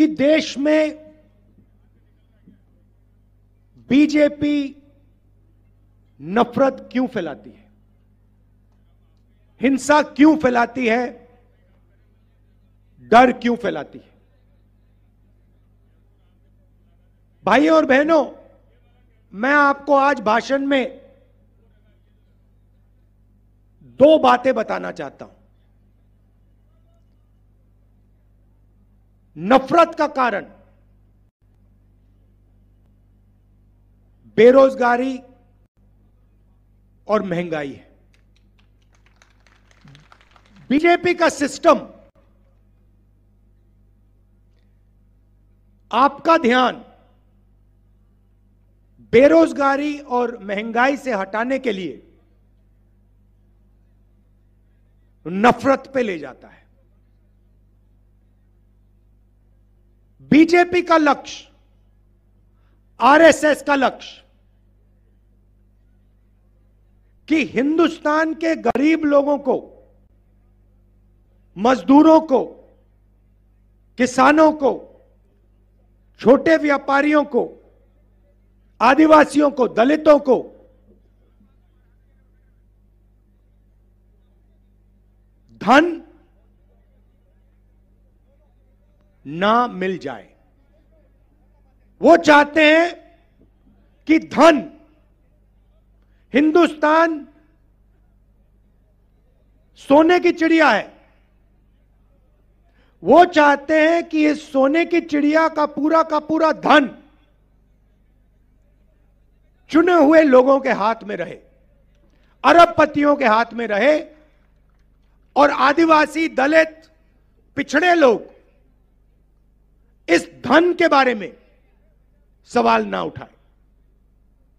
कि देश में बीजेपी नफरत क्यों फैलाती है हिंसा क्यों फैलाती है डर क्यों फैलाती है भाइयों और बहनों मैं आपको आज भाषण में दो बातें बताना चाहता हूं नफरत का कारण बेरोजगारी और महंगाई है बीजेपी का सिस्टम आपका ध्यान बेरोजगारी और महंगाई से हटाने के लिए नफरत पे ले जाता है बीजेपी का लक्ष्य आरएसएस का लक्ष्य कि हिंदुस्तान के गरीब लोगों को मजदूरों को किसानों को छोटे व्यापारियों को आदिवासियों को दलितों को धन ना मिल जाए वो चाहते हैं कि धन हिंदुस्तान सोने की चिड़िया है वो चाहते हैं कि इस सोने की चिड़िया का पूरा का पूरा धन चुने हुए लोगों के हाथ में रहे अरबपतियों के हाथ में रहे और आदिवासी दलित पिछड़े लोग इस धन के बारे में सवाल ना उठाए